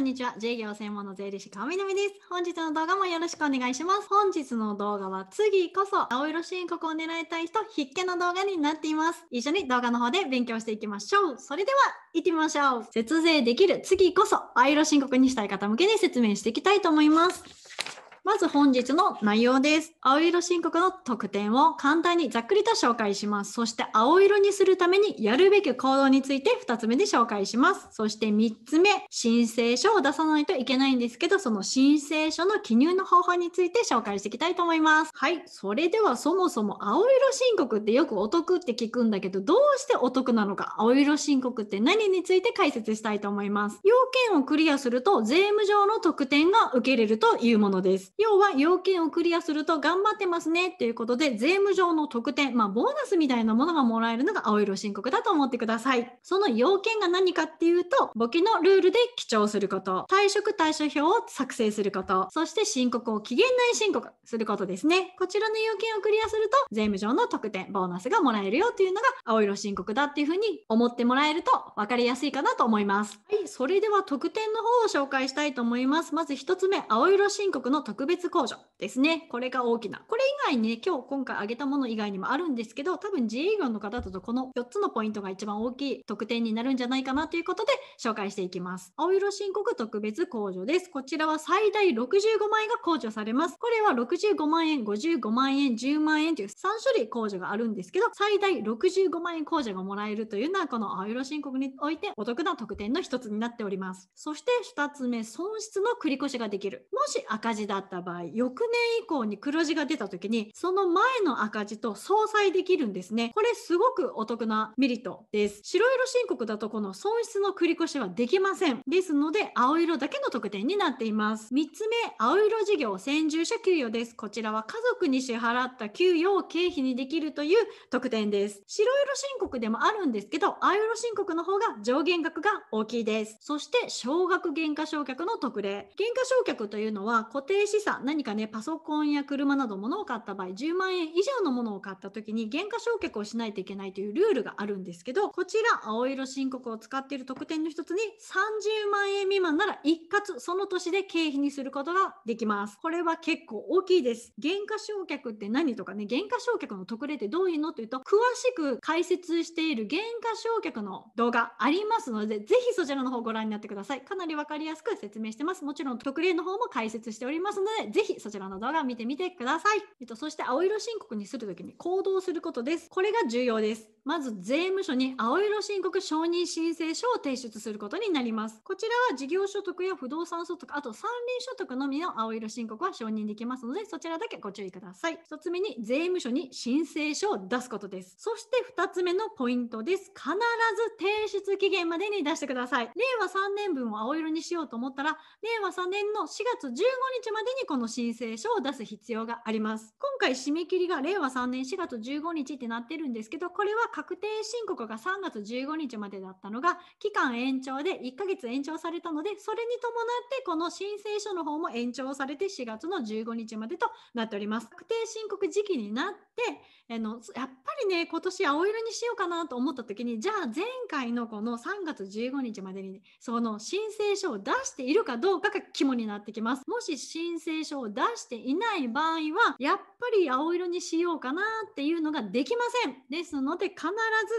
んにちは。税業専門の税理士、川南です。本日の動画もよろしくお願いします。本日の動画は、次こそ、青色申告を狙いたい人、必見の動画になっています。一緒に動画の方で勉強していきましょう。それでは、行ってみましょう。節税できる、次こそ、青色申告にしたい方向けに説明していきたいと思います。まず本日の内容です。青色申告の特典を簡単にざっくりと紹介します。そして青色にするためにやるべき行動について2つ目で紹介します。そして3つ目、申請書を出さないといけないんですけど、その申請書の記入の方法について紹介していきたいと思います。はい、それではそもそも青色申告ってよくお得って聞くんだけど、どうしてお得なのか、青色申告って何について解説したいと思います。要件をクリアすると税務上の特典が受けれるというものです。。要は要件をクリアすると頑張ってますねっていうことで税務上の特典、まあ、ボーナスみたいなものがもらえるのが青色申告だと思ってください。その要件が何かっていうと、簿記のルールで記帳すること、退職対処表を作成すること、そして申告を期限内申告することですね。こちらの要件をクリアすると税務上の特典、ボーナスがもらえるよっていうのが青色申告だっていうふうに思ってもらえると分かりやすいかなと思います。はい、それでは特典の方を紹介したいと思います。まず1つ目、青色申告の特特別控除ですね。これが大きな。これ以外にね、今日今回挙げたもの以外にもあるんですけど、多分自営業の方だとこの4つのポイントが一番大きい特典になるんじゃないかなということで紹介していきます。青色申告特別控除です。こちらは最大65万円が控除されます。これは65万円、55万円、10万円という3種類控除があるんですけど、最大65万円控除がもらえるというのはこの青色申告においてお得な特典の一つになっております。そして2つ目、損失の繰越ができる。もし赤字だっった場合、翌年以降に黒字が出た時に、その前の赤字と相殺できるんですね。これすごくお得なメリットです。白色申告だとこの損失の繰り越しはできません。ですので、青色だけの特典になっています。3つ目、青色事業専従者給与です。こちらは家族に支払った給与を経費にできるという特典です。白色申告でもあるんですけど、青色申告の方が上限額が大きいです。そして、少額減価償却の特例。減価償却というのは固定資資何かねパソコンや車など物を買った場合10万円以上のものを買った時に減価償却をしないといけないというルールがあるんですけどこちら青色申告を使っている特典の一つに30万円未満なら一括その年で経費にすることができますこれは結構大きいです減価償却って何とかね減価償却の特例ってどういうのというと詳しく解説している減価償却の動画ありますのでぜひそちらの方ご覧になってくださいかなり分かりやすく説明してますもちろん特例の方も解説しておりますのでで、ぜひそちらの動画を見てみてください。えっと、そして青色申告にするときに行動することです。これが重要です。まず税務署に青色申告承認申請書を提出することになります。こちらは事業所得や不動産所得、あと山輪所得のみの青色申告は承認できますので、そちらだけご注意ください。1つ目に税務署に申請書を出すことです。そして2つ目のポイントです。必ず提出期限までに出してください。令和3年分を青色にしようと思ったら、令和3年の4月15日までににこの申請書を出す必要があります。今回締め切りが令和3年4月15日ってなってるんですけど、これは確定申告が3月15日までだったのが、期間延長で1ヶ月延長されたので、それに伴ってこの申請書の方も延長されて4月の15日までとなっております。確定申告時期になって、あのやっぱりね、今年青色にしようかなと思った時に、じゃあ前回のこの3月15日までに、その申請書を出しているかどうかが肝になってきます。もし申請請書を出していない場合はやっぱり青色にしようかなっていうのができませんですので必ず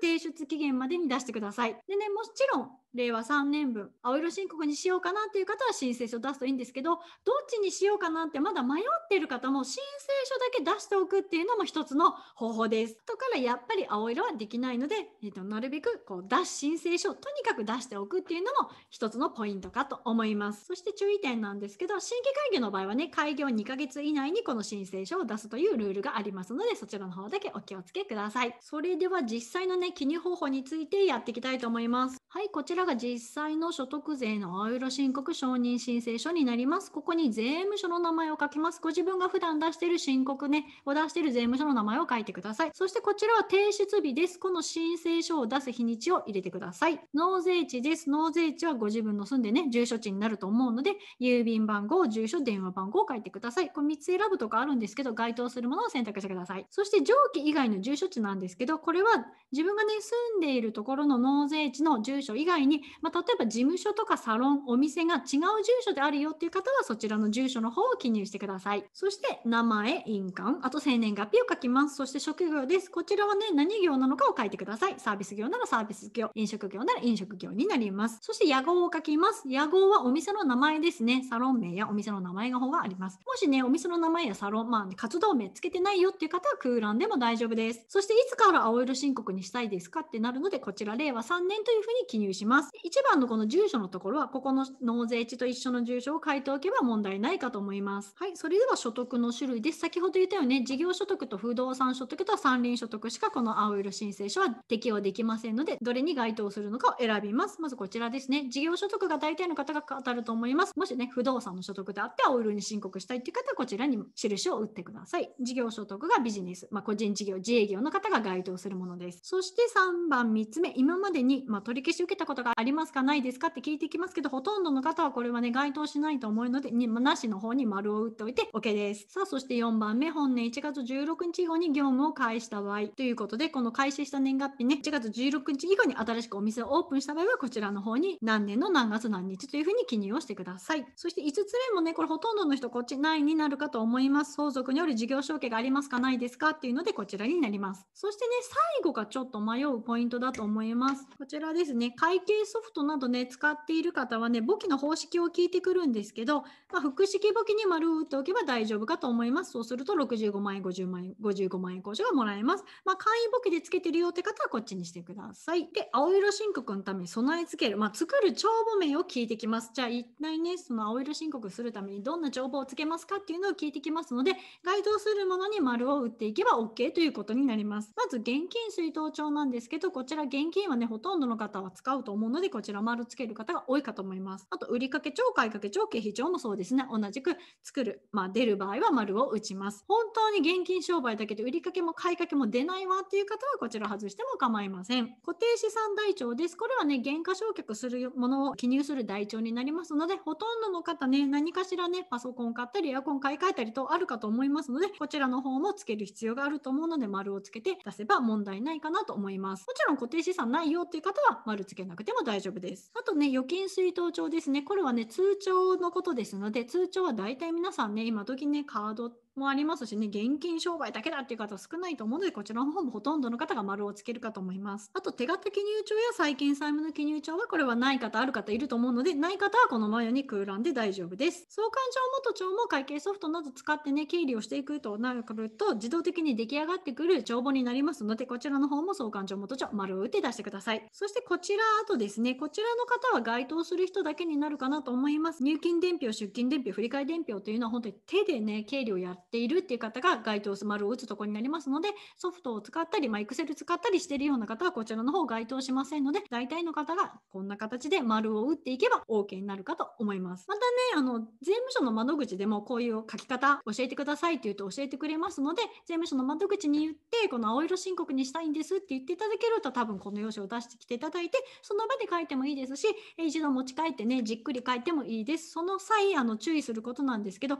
提出期限までに出してくださいでねもちろん令和3年分青色申告にしようかなっていう方は申請書出すといいんですけどどっちにしようかなってまだ迷ってる方も申請書だけ出しておくっていうのも一つの方法です。とからやっぱり青色はできないので、えー、となるべくこう出す申請書とにかく出しておくっていうのも一つのポイントかと思います。そして注意点なんですけど新規会議の場合はね開業2ヶ月以内にこの申請書を出すというルールがありますのでそちらの方だけお気をつけください。それでは実際のね記入方法についてやっていきたいと思います。はいこちらが実際の所得税の青色申告承認申請書になります。ここに税務署の名前を書きます。ご自分が普段出している申告ね、を出している税務署の名前を書いてください。そしてこちらは提出日です。この申請書を出す日にちを入れてください。納税地です。納税地はご自分の住んでね、住所地になると思うので、郵便番号、住所、電話番号を書いてください。これ3つ選ぶとかあるんですけど、該当するものを選択してください。そして上記以外の住所地なんですけど、これは自分がね、住んでいるところの納税地の住所以外にに、まあ、例えば事務所とかサロン、お店が違う住所であるよっていう方は、そちらの住所の方を記入してください。そして、名前、印鑑、あと生年月日を書きます。そして、職業です。こちらはね、何業なのかを書いてください。サービス業ならサービス業、飲食業なら飲食業になります。そして、屋号を書きます。屋号はお店の名前ですね。サロン名やお店の名前の方があります。もしね、お店の名前やサロン、まあ、ね、活動名つけてないよっていう方は空欄でも大丈夫です。そして、いつから青色申告にしたいですかってなるので、こちら令和3年というふうに記入します。ます1番のこの住所のところはここの納税地と一緒の住所を書いておけば問題ないかと思いますはいそれでは所得の種類です先ほど言ったように、ね、事業所得と不動産所得と山林所得しかこの青色申請書は適用できませんのでどれに該当するのかを選びますまずこちらですね事業所得が大体の方が当たると思いますもしね不動産の所得であって青色に申告したいっていう方はこちらに印を打ってください事業所得がビジネス、まあ、個人事業自営業の方が該当するものですそして3番3つ目今までに、まあ、取り消し受けたことがありますかないですかって聞いてきますけどほとんどの方はこれはね該当しないと思うのでになしの方に丸を打っておいて OK ですさあそして4番目本年1月16日以降に業務を開始した場合ということでこの開始した年月日ね1月16日以降に新しくお店をオープンした場合はこちらの方に何年の何月何日というふうに記入をしてくださいそして5つ目もねこれほとんどの人こっちないになるかと思います相続による事業承継がありますかないですかっていうのでこちらになりますそしてね最後がちょっと迷うポイントだと思いますこちらですね会計ソフトなどね、使っている方はね、簿記の方式を聞いてくるんですけど、まあ、複式簿記に丸を打っておけば大丈夫かと思います。そうすると65万円、50万円、55万円控除がもらえます。まあ、簡易簿記でつけてるよって方はこっちにしてください。で、青色申告のために備え付ける、まあ、作る帳簿名を聞いてきます。じゃあ、一体ね、その青色申告するためにどんな帳簿をつけますかっていうのを聞いてきますので、該当するものに丸を打っていけば OK ということになります。まず、現金出納帳なんですけど、こちら現金はね、ほとんどの方は使うと思ものでこちら丸つける方が多いかと思います。あと売掛帳買掛帳経費帳もそうですね同じく作る、まあ、出る場合は丸を打ちます。本当に現金商売だけで売掛も買いかけも出ないわっていう方はこちら外しても構いません。固定資産台帳です。これはね減価償却するものを記入する台帳になりますのでほとんどの方ね何かしらねパソコン買ったりエアコン買い替えたりとあるかと思いますのでこちらの方もつける必要があると思うので丸をつけて出せば問題ないかなと思います。もちろん固定資産ないよっていう方は丸つけなくても大丈夫です。あとね、預金水納帳ですね。これはね、通帳のことですので、通帳は大体皆さんね、今時ね、カードってもありますしね、現金商売だけだっていう方少ないと思うので、こちらの方もほとんどの方が丸をつけるかと思います。あと、手形記入帳や債権債務の記入帳は、これはない方、ある方いると思うので、ない方はこのマヤに空欄で大丈夫です。相関帳元帳も会計ソフトなど使ってね、経理をしていくとなると、自動的に出来上がってくる帳簿になりますので、こちらの方も相関帳元帳、丸を打って出してください。そして、こちら、あとですね、こちらの方は該当する人だけになるかなと思います。入金伝票、出金伝票、振替伝票というのは、本当に手でね、経理をやってているっていう方が該当す丸を打つとこになりますのでソフトを使ったり、まあ、Excel 使ったりしているような方はこちらの方該当しませんので大体の方がこんな形で丸を打っていけば OK になるかと思いますまたねあの税務署の窓口でもこういう書き方教えてくださいって言うと教えてくれますので税務署の窓口に言ってこの青色申告にしたいんですって言っていただけると多分この用紙を出してきていただいてその場で書いてもいいですし一度持ち帰ってねじっくり書いてもいいですその際あの注意することなんですけど1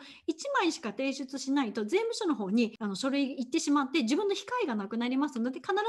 枚しか提出しないないと税務署の方にあの書類行ってしまって自分の控えがなくなりますので必ず2枚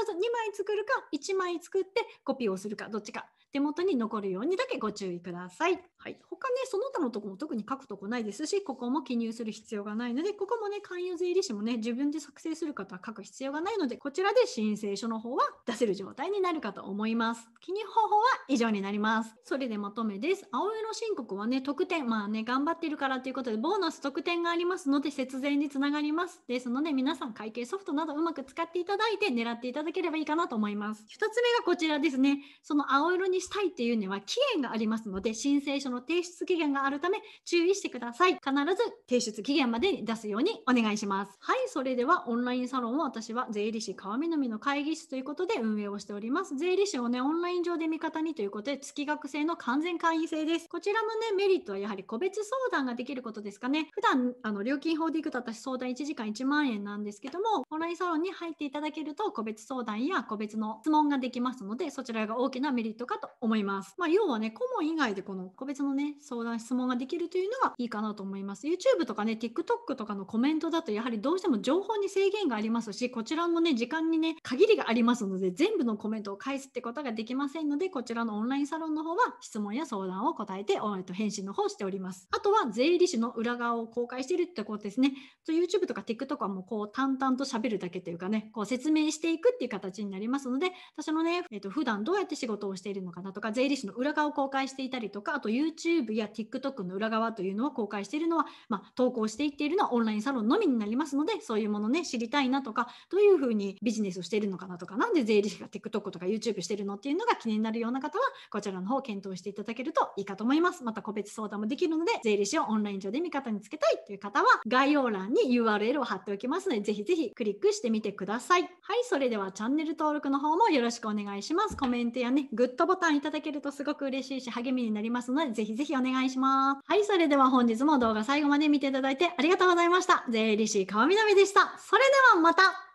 作るか1枚作ってコピーをするかどっちか手元に残るようにだけご注意ください。はい、他ね、その他のとこも特に書くとこないですし、ここも記入する必要がないので、ここもね、勧誘税理士もね、自分で作成する方は書く必要がないので、こちらで申請書の方は出せる状態になるかと思います。記入方法は以上になります。それでまとめです。青色申告はね、特典、まあね、頑張ってるからということで、ボーナス特典がありますので、節税につながります。ですので、皆さん会計ソフトなどうまく使っていただいて、狙っていただければいいかなと思います。1つ目がこちらですね。その青色にしたいっていうには、期限がありますので、申請書のの提出期限があるため注意してください。必ず提出期限までに出すようにお願いします。はい、それではオンラインサロンを私は税理士川南の会議室ということで運営をしております。税理士をね、オンライン上で味方にということで、月額制の完全会員制です。こちらのね、メリットはやはり個別相談ができることですかね。普段、あの、料金法でいくと私相談1時間1万円なんですけども、オンラインサロンに入っていただけると、個別相談や個別の質問ができますので、そちらが大きなメリットかと思います。まあ、要はね、顧問以外でこの個別のね相談質問ができるというのがいいかなと思います YouTube とかね TikTok とかのコメントだとやはりどうしても情報に制限がありますしこちらもね時間にね限りがありますので全部のコメントを返すってことができませんのでこちらのオンラインサロンの方は質問や相談を答えて返信の方しておりますあとは税理士の裏側を公開しているってことですね YouTube とか TikTok はもうこう淡々と喋るだけというかねこう説明していくっていう形になりますので私のね、えー、と普段どうやって仕事をしているのかなとか税理士の裏側を公開していたりとかあと YouTube YouTube や TikTok の裏側というのを公開しているのは、まあ、投稿していっているのはオンラインサロンのみになりますのでそういうものね知りたいなとかどういうふうにビジネスをしているのかなとかなんで税理士が TikTok とか YouTube してるのっていうのが気になるような方はこちらの方を検討していただけるといいかと思いますまた個別相談もできるので税理士をオンライン上で味方につけたいという方は概要欄に URL を貼っておきますのでぜひぜひクリックしてみてくださいはいそれではチャンネル登録の方もよろしくお願いしますコメントやねグッドボタンいただけるとすごく嬉しいし励みになりますのでぜひぜひお願いします。はい、それでは本日も動画最後まで見ていただいてありがとうございました。税理士川南でした。それではまた